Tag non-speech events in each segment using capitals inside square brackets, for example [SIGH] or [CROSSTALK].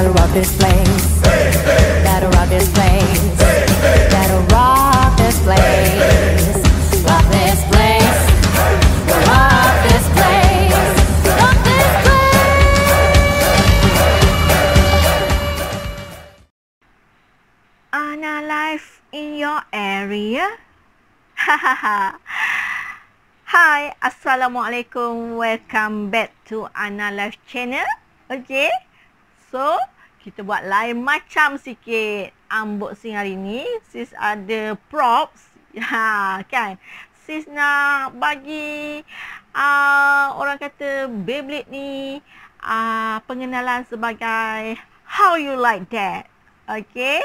rock this place. rock this place. rock this place. Rock this place. Rock this place. Rock this place. life in your area? Ha Hi, Assalamualaikum. Welcome back to Ana Life channel. Okay. So, kita buat lain macam sikit unboxing hari ni. Sis ada props. Ha, [LAUGHS] kan? Sis nak bagi uh, orang kata Beyblade ni uh, pengenalan sebagai How You Like That. Okay?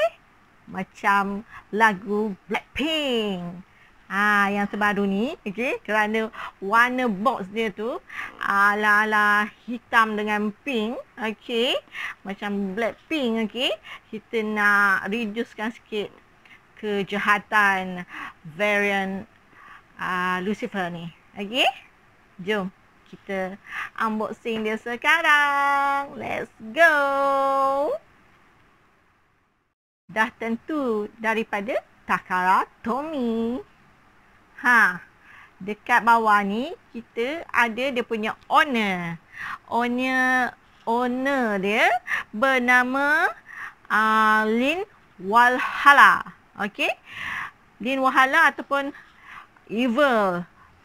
Macam lagu Blackpink. Ha, yang sebaru ni, okey, kerana warna box dia tu ala-ala hitam dengan pink, okey. Macam black pink, okey. Kita nak reducekan sikit kejahatan variant uh, Lucifer ni. Okey? Jom kita unboxing dia sekarang. Let's go. Dah tentu daripada Takara Tommy. Ha. Dekat bawah ni kita ada dia punya owner. Owner owner dia bernama uh, Lin Walhalla. Okey. Lin Walhalla ataupun Evil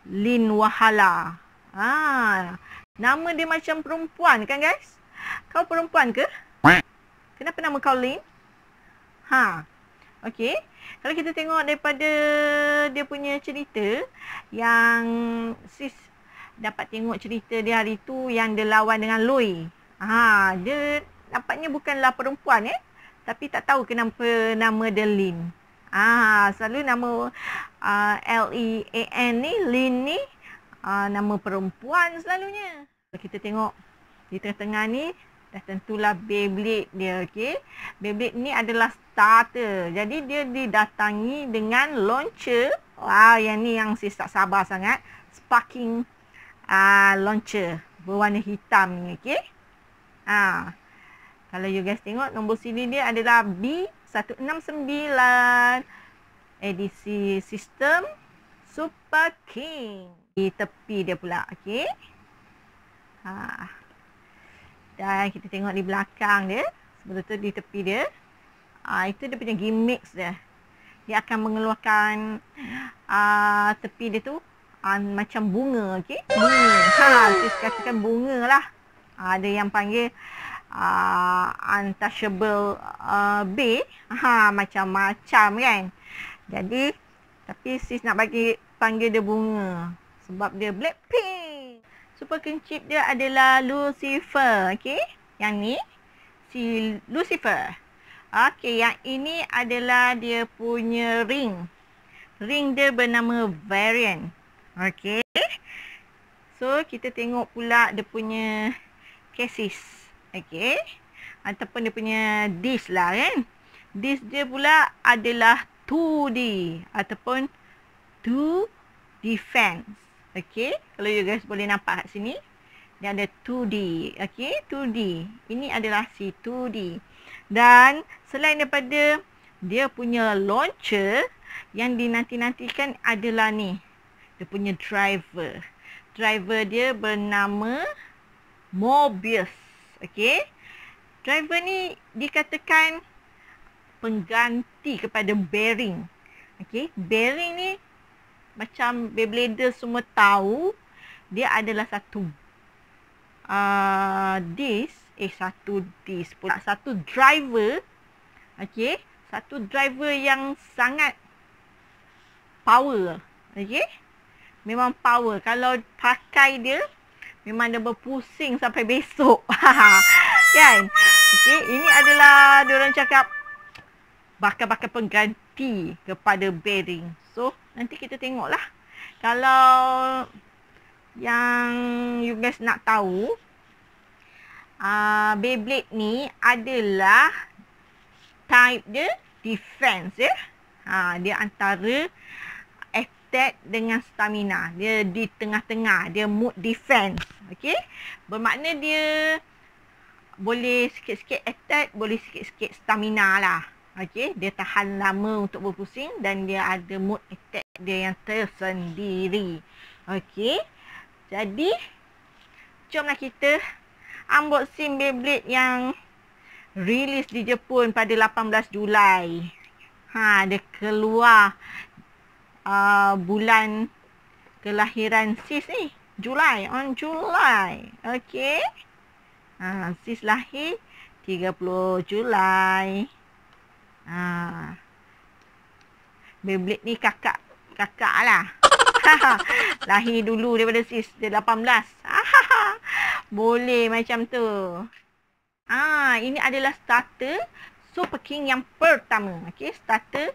Lin Walhalla. Ha. Nama dia macam perempuan kan guys? Kau perempuan ke? Kenapa nama kau Lin? Ha. Okey. Kalau kita tengok daripada dia punya cerita yang sis dapat tengok cerita dia hari tu yang dia lawan dengan Loi. Ha, dia nampaknya bukanlah perempuan eh. Tapi tak tahu kenapa nama dia Lin. Ah, ha, selalu nama uh, ah, L-E-A-N ni, Lin ni, uh, nama perempuan selalunya. Kita tengok di tengah-tengah ni, dah eh, tentulah Beyblade dia okey. Beyblade ni adalah starter. Jadi dia didatangi dengan launcher. Wow, yang ni yang sis tak sabar sangat. Sparking uh, launcher berwarna hitam ni okey. Ha. Uh. Kalau you guys tengok nombor sini dia adalah B169 edisi sistem Super King. Di tepi dia pula okey. Ha. Uh. Dan kita tengok di belakang dia Sebelum tu di tepi dia uh, Itu dia punya gimmicks dia Dia akan mengeluarkan uh, Tepi dia tu uh, Macam bunga okay? bunga. Ha, Dia katakan bunga lah Ada yang panggil uh, Untouchable uh, Bay ha, Macam-macam kan Jadi tapi sis nak bagi panggil dia bunga sebab dia blackpink super kencip dia adalah Lucifer. Okey. Yang ni si Lucifer. Okey, yang ini adalah dia punya ring. Ring dia bernama Varian. Okey. So, kita tengok pula dia punya cases. Okey. Ataupun dia punya disk lah kan. Disk dia pula adalah 2D ataupun 2 defense. Okey, kalau you guys boleh nampak kat sini, dia ada 2D. Okey, 2D. Ini adalah si 2D. Dan selain daripada dia punya launcher yang dinanti-nantikan adalah ni. Dia punya driver. Driver dia bernama Mobius. Okey. Driver ni dikatakan pengganti kepada bearing. Okey, bearing ni macam Beyblader semua tahu dia adalah satu disk uh, eh satu disk pula satu driver okey satu driver yang sangat power okey memang power kalau pakai dia memang dia berpusing sampai besok [LAUGHS] kan okey ini adalah dia orang cakap bakal-bakal pengganti kepada bearing so uh, Nanti kita tengoklah. Kalau yang you guys nak tahu uh, Beyblade ni adalah type dia defense ya. Eh? Ha, dia antara attack dengan stamina. Dia di tengah-tengah. Dia mood defense. Okay. Bermakna dia boleh sikit-sikit attack, boleh sikit-sikit stamina lah. Okay. Dia tahan lama untuk berpusing dan dia ada mood attack dia yang tersendiri. Okey. Jadi jomlah kita unboxing Beyblade yang rilis di Jepun pada 18 Julai. Ha, dia keluar uh, bulan kelahiran sis ni. Julai, on Julai. Okey. Ha, sis lahir 30 Julai. Ha. Beyblade ni kakak kakak lah. [LAUGHS] Lahir dulu daripada sis dia 18. [LAUGHS] Boleh macam tu. Ah, ini adalah starter Super King yang pertama. Okey, starter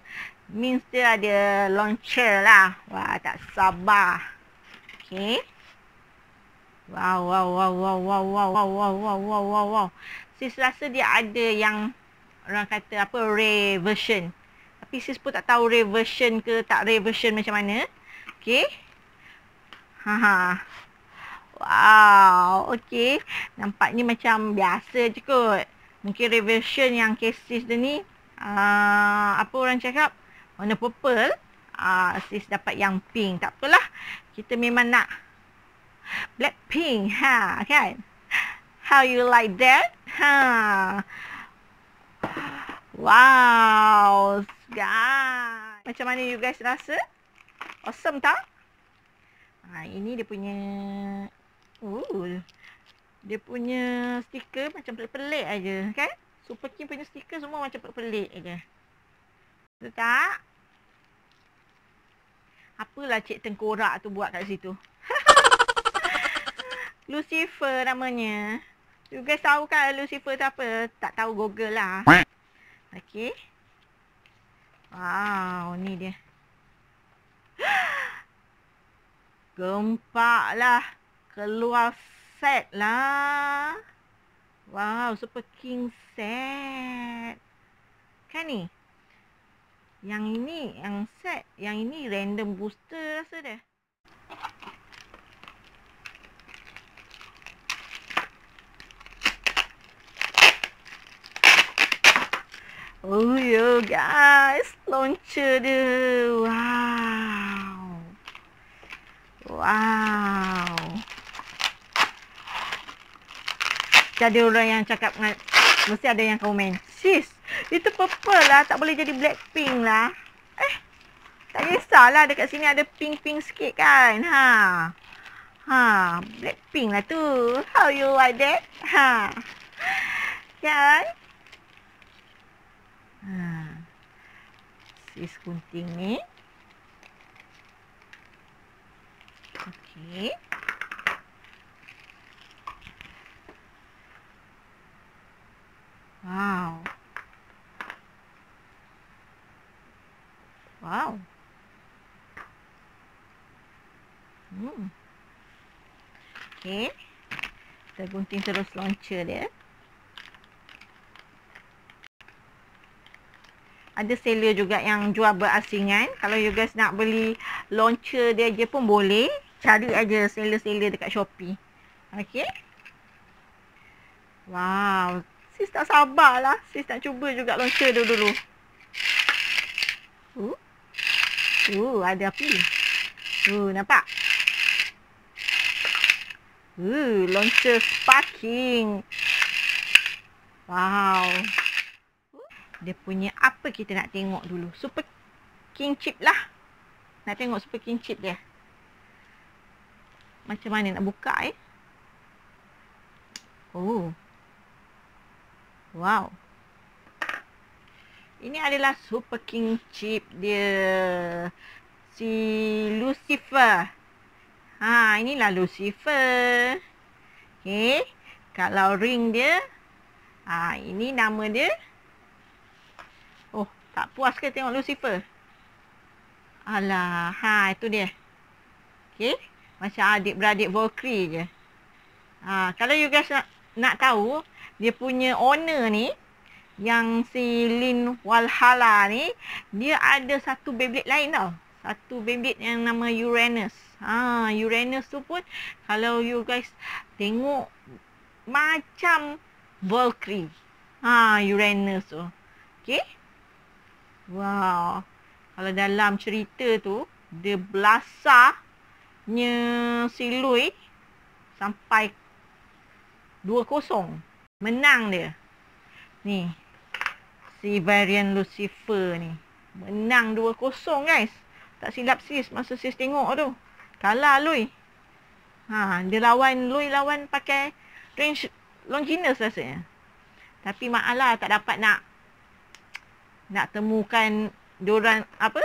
means dia ada launcher lah. Wah, tak sabar. Okey. Wow, wow, wow, wow, wow, wow, wow, wow, wow, wow, wow. Sis rasa dia ada yang orang kata apa, Ray version. Sis pun tak tahu reversion ke tak reversion macam mana. Okay. Ha ha. Wow. Okay. Nampaknya macam biasa je kot. Mungkin reversion yang cases dia ni. Uh, apa orang cakap? Warna purple. Ah, uh, sis dapat yang pink. Tak apalah. Kita memang nak black pink. Ha, kan? How you like that? Ha. Wow guys. Macam mana you guys rasa? Awesome tak? Ha, ah, ini dia punya... Ooh. Dia punya stiker macam pelik-pelik aja, kan? Super King punya stiker semua macam pelik-pelik aja. Betul tak? Apalah cik tengkorak tu buat kat situ. [LAUGHS] Lucifer namanya. You guys tahu kan Lucifer tu apa? Tak tahu Google lah. Okay. Wow, ni dia. Gempak lah. Keluar set lah. Wow, super king set. Kan ni? Yang ini, yang set. Yang ini random booster rasa dia. Oh yo ya, guys, launcher dia. Wow. Wow. Jadi orang yang cakap dengan mesti ada yang komen. Sis, itu purple lah, tak boleh jadi black pink lah. Eh, tak kisahlah dekat sini ada pink-pink sikit kan. Ha. Ha, black pink lah tu. How you like that? Ha. Yeah. Ha. Sis gunting ni. Okey. Wow. Wow. Hmm. Okey. Kita gunting terus launcher dia. ada seller juga yang jual berasingan kalau you guys nak beli launcher dia je pun boleh cari aja seller-seller dekat Shopee Okay? wow sis tak sabarlah sis nak cuba juga launcher dulu-dulu uh oh. uh oh, ada api uh nampak uh launcher sparking wow dia punya apa kita nak tengok dulu. Super King Chip lah. Nak tengok Super King Chip dia. Macam mana nak buka eh. Oh. Wow. Ini adalah Super King Chip dia. Si Lucifer. Ha, inilah Lucifer. Okay. Kalau ring dia. Ha, ini nama dia tak puas ke tengok Lucifer? Alah, ha itu dia. Okay, Macam adik-beradik Valkyrie je. Ha, kalau you guys nak, nak tahu, dia punya owner ni, yang si Lin Walhalla ni, dia ada satu bebek lain tau. Satu bebek yang nama Uranus. Ha, Uranus tu pun, kalau you guys tengok, macam Valkyrie. Ha, Uranus tu. Okay. Wow. Kalau dalam cerita tu, dia belasahnya silui sampai 2-0. Menang dia. Ni. Si Varian Lucifer ni. Menang 2-0 guys. Tak silap sis masa sis tengok tu. Kalah Lui. Ha, dia lawan Lui lawan pakai range Longinus rasanya. Tapi maaf lah tak dapat nak nak temukan doran apa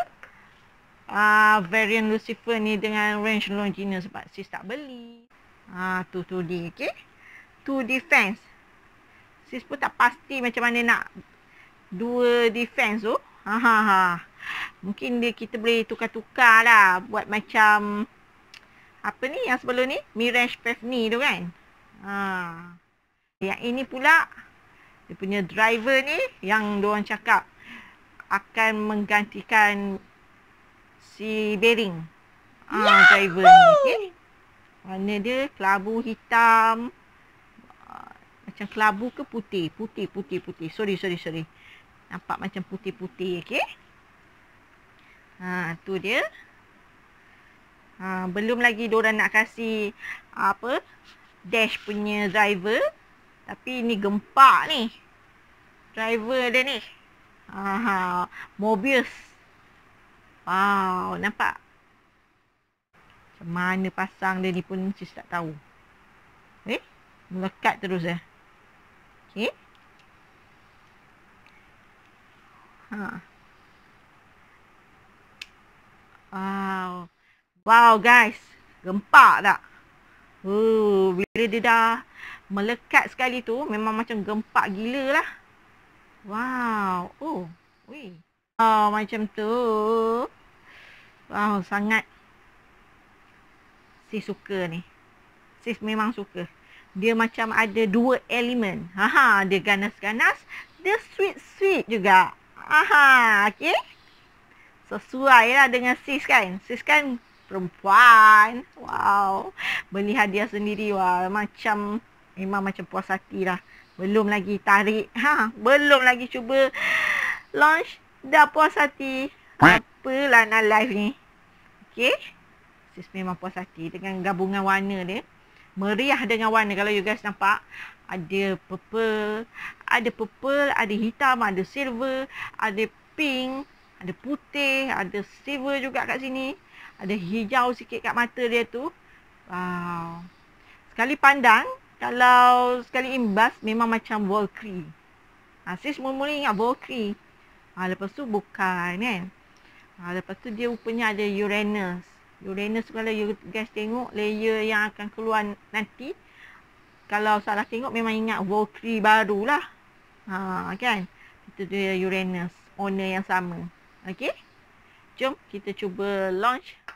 uh, variant Lucifer ni dengan range Longinus sebab sis tak beli. Ah uh, tu tu di okey. Two defense. Sis pun tak pasti macam mana nak dua defense tu. Oh. Ha ha ha. Mungkin dia kita boleh tukar-tukar lah buat macam apa ni yang sebelum ni Mirage Pevni tu kan. Ha. Yang ini pula dia punya driver ni yang diorang cakap akan menggantikan si bearing ah driver ni okey warna dia kelabu hitam ah, macam kelabu ke putih putih putih putih sorry sorry sorry nampak macam putih-putih okey ha tu dia uh, belum lagi dia nak kasih apa dash punya driver tapi ni gempak ni driver dia ni Ah, Mobius. Wow, nampak? Macam mana pasang dia ni pun sis tak tahu. Eh, melekat terus eh. Okay. Ha. Wow. Wow, guys. Gempak tak? Oh, bila dia dah melekat sekali tu, memang macam gempak gila lah. Wow. Oh. Wih. Oh, macam tu. Wow, sangat. Sis suka ni. Sis memang suka. Dia macam ada dua elemen. Haha, dia ganas-ganas, dia sweet-sweet juga. Aha, okey. Sesuai lah dengan sis kan. Sis kan perempuan. Wow. Beli hadiah sendiri. Wah, wow. macam memang macam puas hati lah. Belum lagi tarik. Ha, belum lagi cuba launch dah puas hati. Apalah nak live ni. Okay. Sis memang puas hati dengan gabungan warna dia. Meriah dengan warna kalau you guys nampak. Ada purple, ada purple, ada hitam, ada silver, ada pink, ada putih, ada silver juga kat sini. Ada hijau sikit kat mata dia tu. Wow. Sekali pandang, kalau sekali imbas memang macam Valkyrie. Ha, sis mula-mula ingat Valkyrie. Ha, lepas tu bukan kan. Ha, lepas tu dia rupanya ada Uranus. Uranus kalau you guys tengok layer yang akan keluar nanti. Kalau salah tengok memang ingat Valkyrie lah. Ha, kan. Itu dia Uranus. Owner yang sama. Okay. Jom kita cuba launch